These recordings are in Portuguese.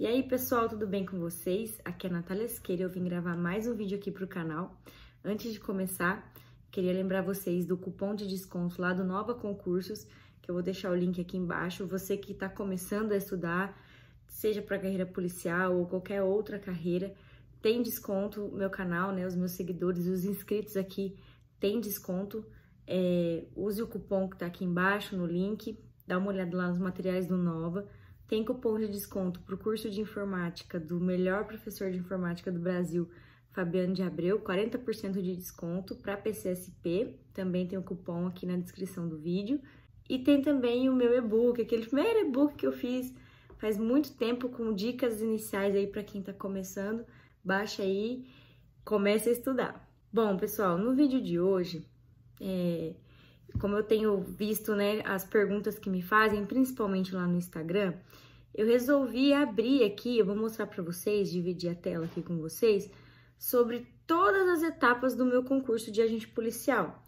E aí pessoal, tudo bem com vocês? Aqui é a Natália Esqueira, eu vim gravar mais um vídeo aqui para o canal. Antes de começar, queria lembrar vocês do cupom de desconto lá do Nova Concursos, que eu vou deixar o link aqui embaixo. Você que está começando a estudar, seja para carreira policial ou qualquer outra carreira, tem desconto meu canal, né? Os meus seguidores, os inscritos aqui tem desconto. É, use o cupom que está aqui embaixo no link, dá uma olhada lá nos materiais do Nova tem cupom de desconto para o curso de informática do melhor professor de informática do Brasil, Fabiano de Abreu, 40% de desconto para PCSP. Também tem o cupom aqui na descrição do vídeo. E tem também o meu e-book, aquele primeiro e-book que eu fiz faz muito tempo com dicas iniciais aí para quem está começando. Baixa aí, comece a estudar. Bom, pessoal, no vídeo de hoje é, como eu tenho visto, né, as perguntas que me fazem, principalmente lá no Instagram, eu resolvi abrir aqui, eu vou mostrar para vocês, dividir a tela aqui com vocês, sobre todas as etapas do meu concurso de agente policial.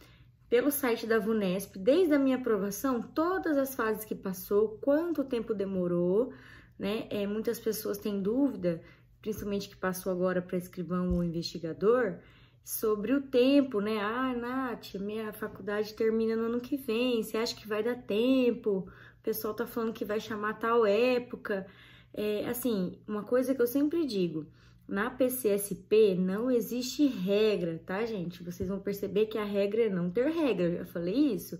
Pelo site da VUNESP, desde a minha aprovação, todas as fases que passou, quanto tempo demorou, né? É, muitas pessoas têm dúvida, principalmente que passou agora para escrivão ou investigador, sobre o tempo, né? Ah, Nath, minha faculdade termina no ano que vem, você acha que vai dar tempo? O pessoal tá falando que vai chamar tal época. É, assim, uma coisa que eu sempre digo, na PCSP não existe regra, tá, gente? Vocês vão perceber que a regra é não ter regra, eu já falei isso.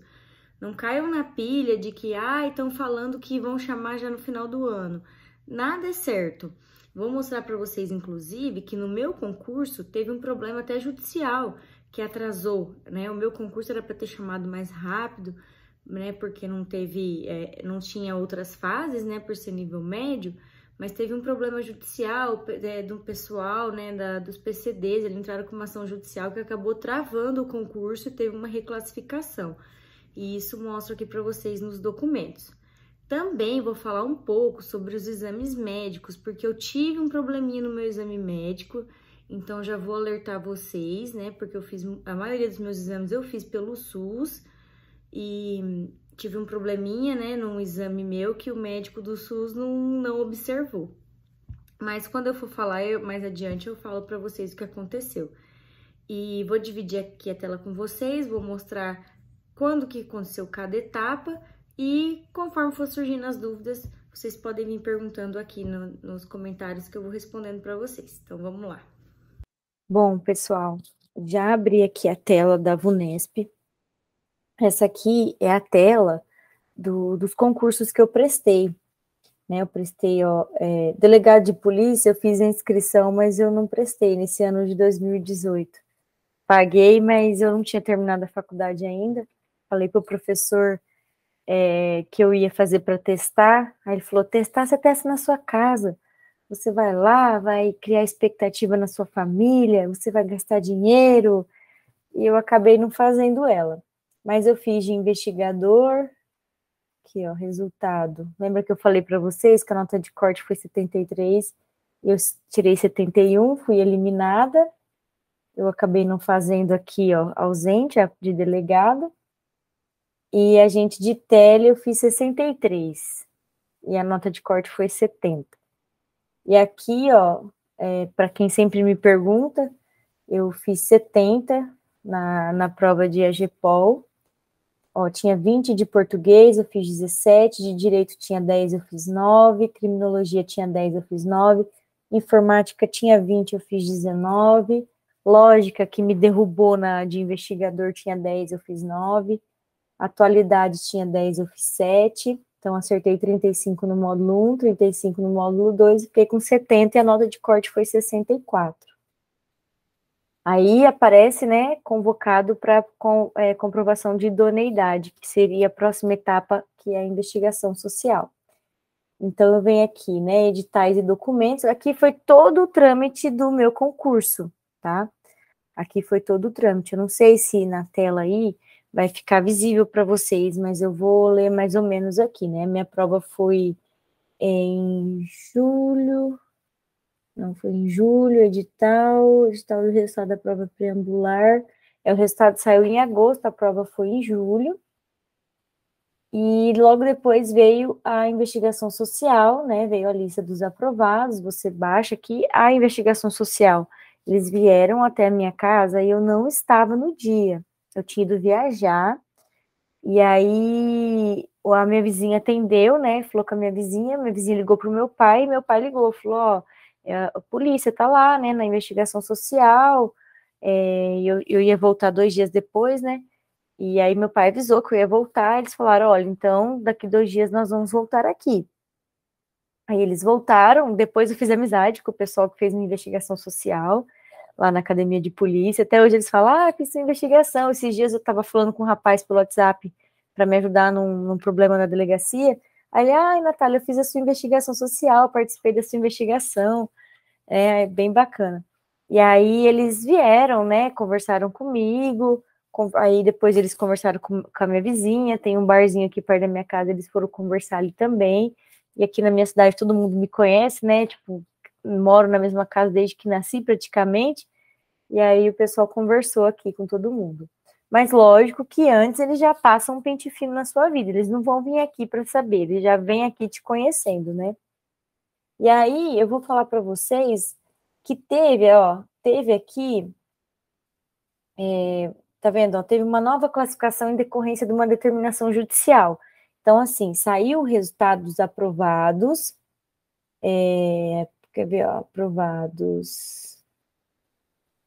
Não caiam na pilha de que, ah, estão falando que vão chamar já no final do ano. Nada é certo. Vou mostrar para vocês, inclusive, que no meu concurso teve um problema até judicial que atrasou, né? O meu concurso era para ter chamado mais rápido, né? Porque não teve, é, não tinha outras fases, né? Por ser nível médio, mas teve um problema judicial é, do pessoal, né? Da, dos PCDs, eles entraram com uma ação judicial que acabou travando o concurso e teve uma reclassificação. E isso mostro aqui para vocês nos documentos. Também vou falar um pouco sobre os exames médicos, porque eu tive um probleminha no meu exame médico, então já vou alertar vocês, né? Porque eu fiz a maioria dos meus exames eu fiz pelo SUS e tive um probleminha, né, num exame meu que o médico do SUS não, não observou. Mas quando eu for falar eu, mais adiante, eu falo para vocês o que aconteceu. E vou dividir aqui a tela com vocês, vou mostrar quando que aconteceu cada etapa e conforme for surgindo as dúvidas, vocês podem vir perguntando aqui no, nos comentários que eu vou respondendo para vocês. Então vamos lá. Bom, pessoal, já abri aqui a tela da VUNESP. Essa aqui é a tela do, dos concursos que eu prestei. Né, eu prestei, ó, é, delegado de polícia, eu fiz a inscrição, mas eu não prestei nesse ano de 2018. Paguei, mas eu não tinha terminado a faculdade ainda. Falei para o professor é, que eu ia fazer para testar. Aí ele falou: testar, você testa na sua casa. Você vai lá, vai criar expectativa na sua família, você vai gastar dinheiro. E eu acabei não fazendo ela. Mas eu fiz de investigador. Aqui, ó, resultado. Lembra que eu falei para vocês que a nota de corte foi 73? Eu tirei 71, fui eliminada. Eu acabei não fazendo aqui, ó, ausente, de delegado e a gente de tele eu fiz 63. E a nota de corte foi 70. E aqui, ó, é, para quem sempre me pergunta, eu fiz 70 na, na prova de AGPOL. Ó, tinha 20 de português, eu fiz 17, de direito tinha 10, eu fiz 9, criminologia tinha 10, eu fiz 9, informática tinha 20, eu fiz 19, lógica que me derrubou na de investigador tinha 10, eu fiz 9, Atualidade tinha 10 7, então acertei 35 no módulo 1, 35 no módulo 2, fiquei com 70 e a nota de corte foi 64. Aí aparece, né, convocado para com, é, comprovação de idoneidade, que seria a próxima etapa, que é a investigação social. Então, eu venho aqui, né, editais e documentos. Aqui foi todo o trâmite do meu concurso, tá? Aqui foi todo o trâmite. Eu não sei se na tela aí vai ficar visível para vocês, mas eu vou ler mais ou menos aqui, né? Minha prova foi em julho, não foi em julho, edital, edital do resultado da prova preambular. É, o resultado saiu em agosto, a prova foi em julho. E logo depois veio a investigação social, né? Veio a lista dos aprovados, você baixa aqui a investigação social. Eles vieram até a minha casa e eu não estava no dia eu tinha ido viajar, e aí a minha vizinha atendeu, né? Falou com a minha vizinha, minha vizinha ligou para o meu pai, e meu pai ligou, falou, ó, é, a polícia tá lá, né, na investigação social, é, eu, eu ia voltar dois dias depois, né? E aí meu pai avisou que eu ia voltar, eles falaram, olha, então daqui dois dias nós vamos voltar aqui. Aí eles voltaram, depois eu fiz amizade com o pessoal que fez a investigação social, lá na academia de polícia. Até hoje eles falam, ah, fiz investigação. Esses dias eu estava falando com um rapaz pelo WhatsApp para me ajudar num, num, problema na delegacia. Aí ele, ai, ah, Natália, eu fiz a sua investigação social, participei da sua investigação. É, é bem bacana. E aí eles vieram, né, conversaram comigo, com, aí depois eles conversaram com, com a minha vizinha, tem um barzinho aqui perto da minha casa, eles foram conversar ali também. E aqui na minha cidade todo mundo me conhece, né, tipo, moro na mesma casa desde que nasci praticamente, e aí o pessoal conversou aqui com todo mundo. Mas lógico que antes eles já passam um pente fino na sua vida, eles não vão vir aqui para saber, eles já vêm aqui te conhecendo, né? E aí eu vou falar para vocês que teve, ó, teve aqui, é, tá vendo? Ó, teve uma nova classificação em decorrência de uma determinação judicial. Então, assim, saiu o resultado dos aprovados é, Quer ver, ó, aprovados.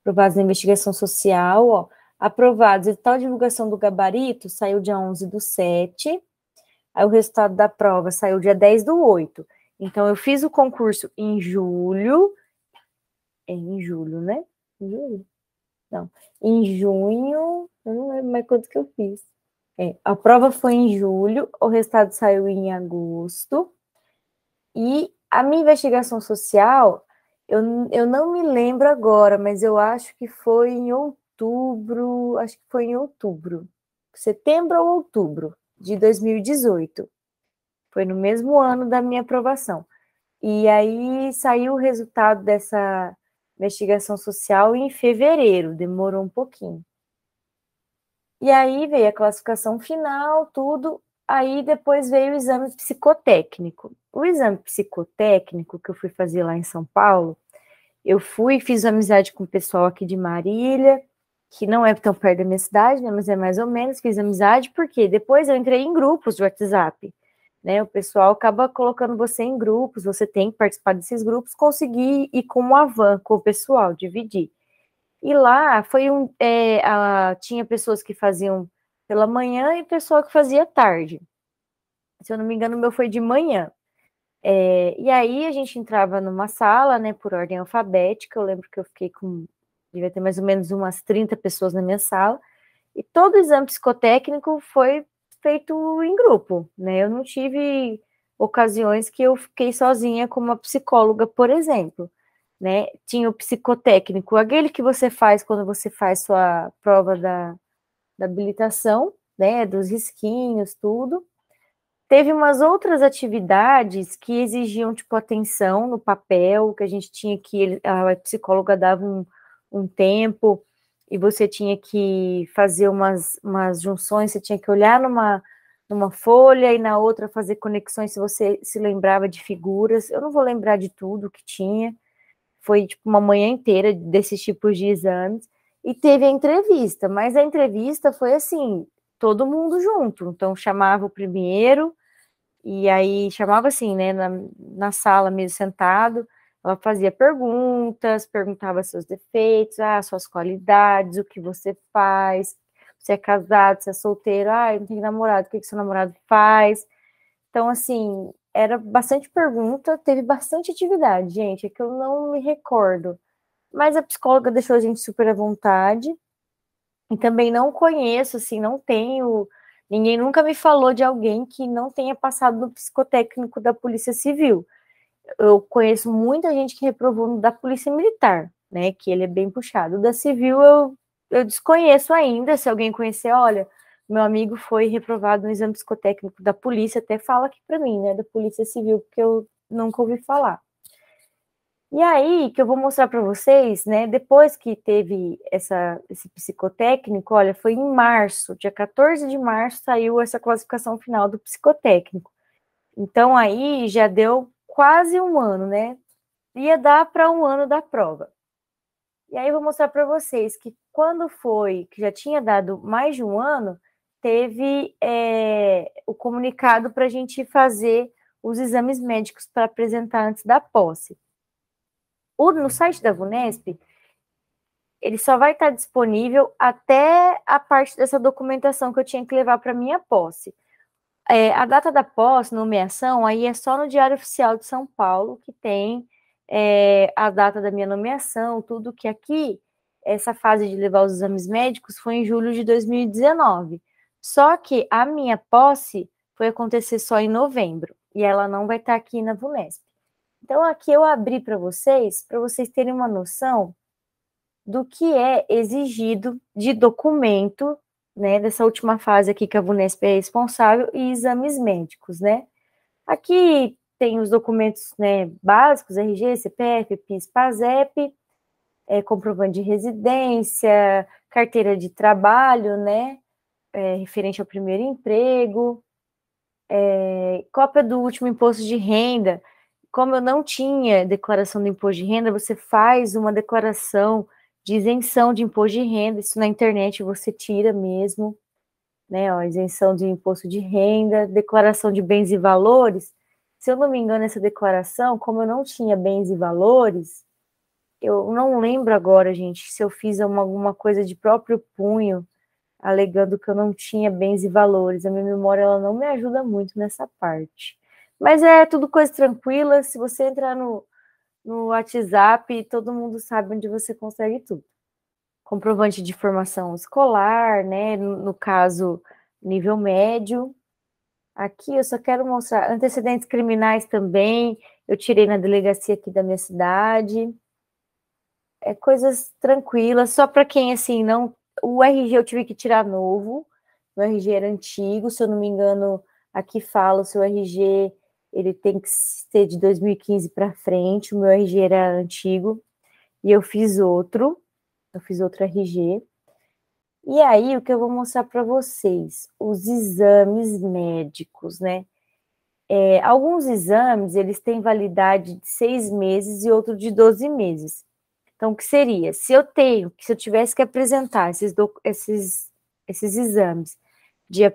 Aprovados na investigação social, ó. Aprovados e tal divulgação do gabarito saiu dia 11 do 7. Aí o resultado da prova saiu dia 10 do 8. Então, eu fiz o concurso em julho. É em julho, né? Em julho? Não. Em junho. Eu não lembro mais quanto que eu fiz. É, a prova foi em julho, o resultado saiu em agosto. E a minha investigação social, eu, eu não me lembro agora, mas eu acho que foi em outubro, acho que foi em outubro, setembro ou outubro de 2018. Foi no mesmo ano da minha aprovação. E aí saiu o resultado dessa investigação social em fevereiro, demorou um pouquinho. E aí veio a classificação final, tudo. Aí depois veio o exame psicotécnico. O exame psicotécnico que eu fui fazer lá em São Paulo, eu fui, fiz amizade com o pessoal aqui de Marília, que não é tão perto da minha cidade, né, mas é mais ou menos, fiz amizade, porque depois eu entrei em grupos de WhatsApp, né, o pessoal acaba colocando você em grupos, você tem que participar desses grupos, conseguir ir com o van, com o pessoal, dividir. E lá foi um, é, a, tinha pessoas que faziam pela manhã e pessoa pessoal que fazia tarde. Se eu não me engano, o meu foi de manhã. É, e aí a gente entrava numa sala, né, por ordem alfabética. Eu lembro que eu fiquei com, devia ter mais ou menos umas 30 pessoas na minha sala. E todo o exame psicotécnico foi feito em grupo, né? Eu não tive ocasiões que eu fiquei sozinha com uma psicóloga, por exemplo, né? Tinha o psicotécnico, aquele que você faz quando você faz sua prova da da habilitação, né, dos risquinhos, tudo. Teve umas outras atividades que exigiam, tipo, atenção no papel, que a gente tinha que, a psicóloga dava um, um tempo, e você tinha que fazer umas, umas junções, você tinha que olhar numa, numa folha e na outra fazer conexões se você se lembrava de figuras. Eu não vou lembrar de tudo que tinha. Foi tipo uma manhã inteira desses tipos de exames e teve a entrevista, mas a entrevista foi assim, todo mundo junto. Então chamava o primeiro, e aí chamava assim, né, na, na sala mesmo sentado, ela fazia perguntas, perguntava seus defeitos, ah, suas qualidades, o que você faz, se é casado, se é solteiro, ah, não tem namorado, o que, que seu namorado faz? Então, assim, era bastante pergunta, teve bastante atividade, gente, é que eu não me recordo mas a psicóloga deixou a gente super à vontade. E também não conheço, assim, não tenho. Ninguém nunca me falou de alguém que não tenha passado no psicotécnico da Polícia Civil. Eu conheço muita gente que reprovou no da Polícia Militar, né? Que ele é bem puxado. O da Civil eu, eu desconheço ainda. Se alguém conhecer, olha, meu amigo foi reprovado no exame psicotécnico da Polícia, até fala aqui para mim, né? Da Polícia Civil, porque eu nunca ouvi falar. E aí, que eu vou mostrar para vocês, né, depois que teve essa, esse psicotécnico, olha, foi em março, dia 14 de março, saiu essa classificação final do psicotécnico. Então, aí já deu quase um ano, né? Ia dar para um ano da prova. E aí, eu vou mostrar para vocês que quando foi, que já tinha dado mais de um ano, teve é, o comunicado para a gente fazer os exames médicos para apresentar antes da posse o, no site da VUNESP, ele só vai estar disponível até a parte dessa documentação que eu tinha que levar para minha posse. É, a data da posse, nomeação, aí é só no Diário Oficial de São Paulo que tem é, a data da minha nomeação, tudo que aqui, essa fase de levar os exames médicos foi em julho de 2019. Só que a minha posse foi acontecer só em novembro, e ela não vai estar aqui na VUNESP. Então, aqui eu abri para vocês, para vocês terem uma noção do que é exigido de documento, né, dessa última fase aqui que a Vunesp é responsável, e exames médicos, né. Aqui tem os documentos né, básicos, RG, CPF, PIS, PASEP, é, comprovante de residência, carteira de trabalho, né, é, referente ao primeiro emprego, é, cópia do último imposto de renda, como eu não tinha declaração do imposto de renda, você faz uma declaração de isenção de imposto de renda, isso na internet você tira mesmo, né? Ó, isenção de imposto de renda, declaração de bens e valores. Se eu não me engano, essa declaração, como eu não tinha bens e valores, eu não lembro agora, gente, se eu fiz alguma coisa de próprio punho, alegando que eu não tinha bens e valores. A minha memória ela não me ajuda muito nessa parte. Mas é tudo coisa tranquila. Se você entrar no, no WhatsApp, todo mundo sabe onde você consegue tudo. Comprovante de formação escolar, né? No, no caso, nível médio. Aqui eu só quero mostrar antecedentes criminais também. Eu tirei na delegacia aqui da minha cidade. É coisas tranquilas, só para quem assim não. O RG eu tive que tirar novo. Meu RG era antigo, se eu não me engano, aqui fala o seu RG ele tem que ser de 2015 para frente, o meu RG era antigo, e eu fiz outro, eu fiz outro RG. E aí, o que eu vou mostrar para vocês? Os exames médicos, né? É, alguns exames, eles têm validade de seis meses e outro de 12 meses. Então, o que seria? Se eu tenho, se eu tivesse que apresentar esses, esses, esses exames dia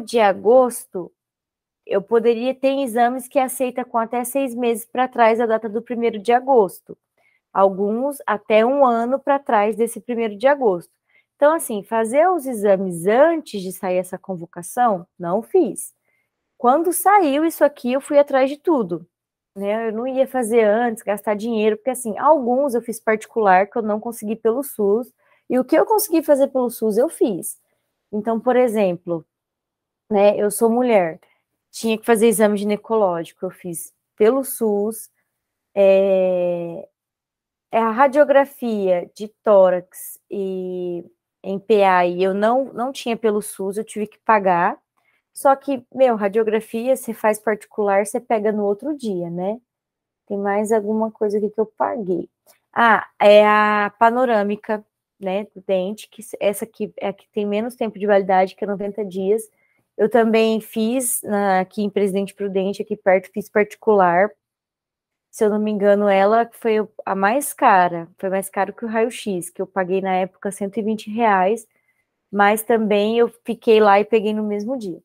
1 de agosto eu poderia ter exames que aceita com até seis meses para trás da data do primeiro de agosto. Alguns até um ano para trás desse primeiro de agosto. Então, assim, fazer os exames antes de sair essa convocação, não fiz. Quando saiu isso aqui, eu fui atrás de tudo. Né? Eu não ia fazer antes, gastar dinheiro, porque assim, alguns eu fiz particular que eu não consegui pelo SUS, e o que eu consegui fazer pelo SUS, eu fiz. Então, por exemplo, né, eu sou mulher, tinha que fazer exame ginecológico. Eu fiz pelo SUS. É, é a radiografia de tórax e em e eu não, não tinha pelo SUS, eu tive que pagar. Só que, meu, radiografia você faz particular, você pega no outro dia, né? Tem mais alguma coisa aqui que eu paguei. Ah, é a panorâmica, né, do dente, que essa aqui é a que tem menos tempo de validade, que é 90 dias eu também fiz na, né, aqui em Presidente Prudente, aqui perto, fiz particular. Se eu não me engano, ela foi a mais cara, foi mais caro que o raio-x, que eu paguei na época 120 reais, mas também eu fiquei lá e peguei no mesmo dia.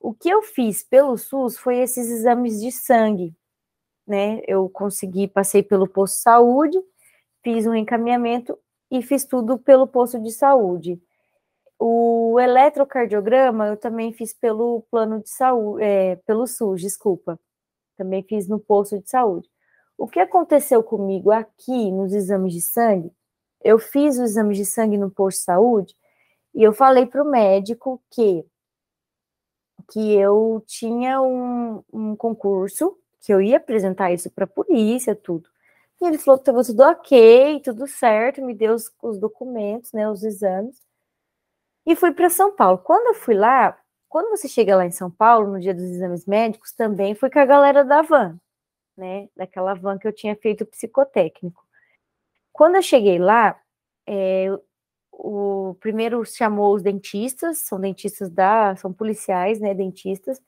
O que eu fiz pelo SUS foi esses exames de sangue, né? Eu consegui, passei pelo posto de saúde, fiz um encaminhamento e fiz tudo pelo posto de saúde. O eletrocardiograma eu também fiz pelo plano de saúde, é, pelo SUS, desculpa. Também fiz no posto de saúde. O que aconteceu comigo aqui nos exames de sangue? Eu fiz os exames de sangue no posto de saúde e eu falei para o médico que que eu tinha um, um concurso, que eu ia apresentar isso para a polícia, tudo. E ele falou que tá, estava tudo ok, tudo certo, me deu os, os documentos, né, os exames. E fui para São Paulo. Quando eu fui lá, quando você chega lá em São Paulo, no dia dos exames médicos, também foi com a galera da van, né? Daquela van que eu tinha feito psicotécnico. Quando eu cheguei lá, é, o primeiro chamou os dentistas, são dentistas da, são policiais, né? Dentistas.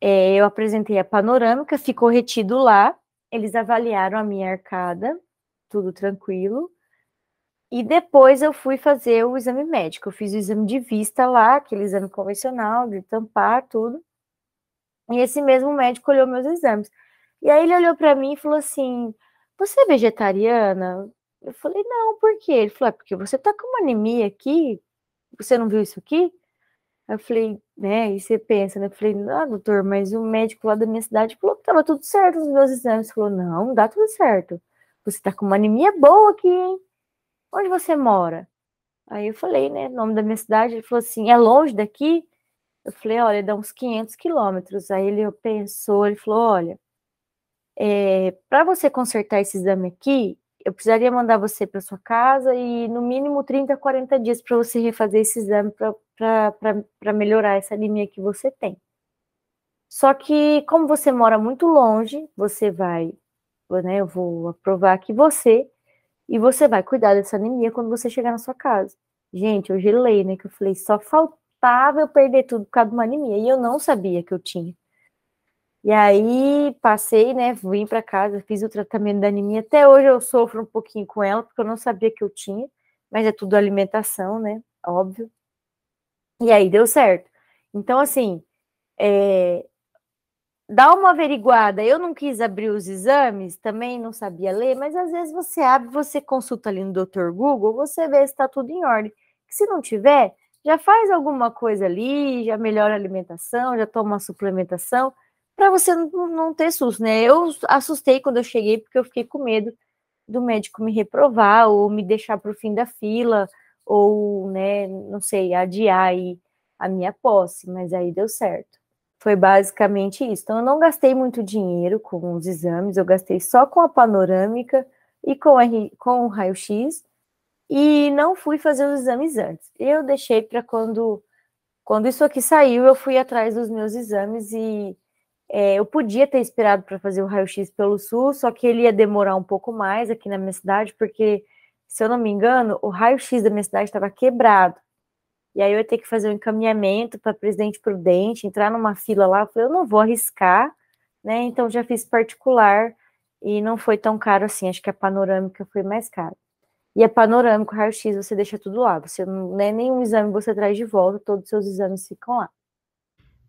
É, eu apresentei a panorâmica, ficou retido lá. Eles avaliaram a minha arcada, tudo tranquilo. E depois eu fui fazer o exame médico. Eu fiz o exame de vista lá, aquele exame convencional, de tampar, tudo. E esse mesmo médico olhou meus exames. E aí ele olhou para mim e falou assim: Você é vegetariana? Eu falei: Não, por quê? Ele falou: é Porque você tá com uma anemia aqui. Você não viu isso aqui? Eu falei, né? E você pensa, né? Eu falei, ah doutor, mas o médico lá da minha cidade falou que tava tudo certo nos meus exames. Ele falou, não, não dá tudo certo. Você tá com uma anemia boa aqui, hein? onde você mora? Aí eu falei, né, o nome da minha cidade, ele falou assim, é longe daqui? Eu falei, olha, dá uns 500 quilômetros. Aí ele pensou, ele falou, olha, é, para você consertar esse exame aqui, eu precisaria mandar você para sua casa e no mínimo 30, 40 dias para você refazer esse exame para melhorar essa anemia que você tem. Só que, como você mora muito longe, você vai, né, eu vou aprovar que você e você vai cuidar dessa anemia quando você chegar na sua casa. Gente, eu gelei, né? Que eu falei, só faltava eu perder tudo por causa de uma anemia. E eu não sabia que eu tinha. E aí passei, né? Vim para casa, fiz o tratamento da anemia. Até hoje eu sofro um pouquinho com ela, porque eu não sabia que eu tinha, mas é tudo alimentação, né? Óbvio. E aí deu certo. Então, assim, é, dá uma averiguada. Eu não quis abrir os exames, também não sabia ler, mas às vezes você abre, você consulta ali no Dr. Google, você vê se está tudo em ordem. se não tiver, já faz alguma coisa ali, já melhora a alimentação, já toma uma suplementação, para você não, não ter susto, né? Eu assustei quando eu cheguei, porque eu fiquei com medo do médico me reprovar ou me deixar para o fim da fila, ou, né, não sei, adiar aí a minha posse, mas aí deu certo. Foi basicamente isso. Então, eu não gastei muito dinheiro com os exames, eu gastei só com a panorâmica e com, com o raio-x, e não fui fazer os exames antes. Eu deixei para quando, quando isso aqui saiu, eu fui atrás dos meus exames e é, eu podia ter esperado para fazer o raio-x pelo SUS, só que ele ia demorar um pouco mais aqui na minha cidade, porque, se eu não me engano, o raio-x da minha cidade estava quebrado e aí eu ia ter que fazer um encaminhamento para presidente prudente, entrar numa fila lá, eu falei, eu não vou arriscar, né? Então já fiz particular e não foi tão caro assim, acho que a panorâmica foi mais cara. E a é panorâmica, o raio-x, você deixa tudo lá, você não é nenhum exame você traz de volta, todos os seus exames ficam lá.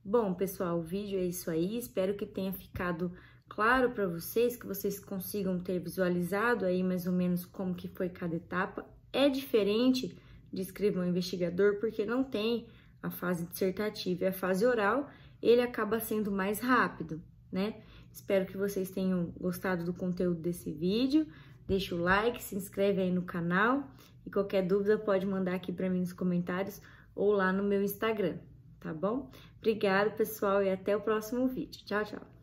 Bom, pessoal, o vídeo é isso aí, espero que tenha ficado claro para vocês, que vocês consigam ter visualizado aí mais ou menos como que foi cada etapa. É diferente de escrivão investigador, porque não tem a fase dissertativa e a fase oral, ele acaba sendo mais rápido, né? Espero que vocês tenham gostado do conteúdo desse vídeo. Deixa o like, se inscreve aí no canal e qualquer dúvida pode mandar aqui para mim nos comentários ou lá no meu Instagram, tá bom? Obrigado, pessoal, e até o próximo vídeo. Tchau, tchau!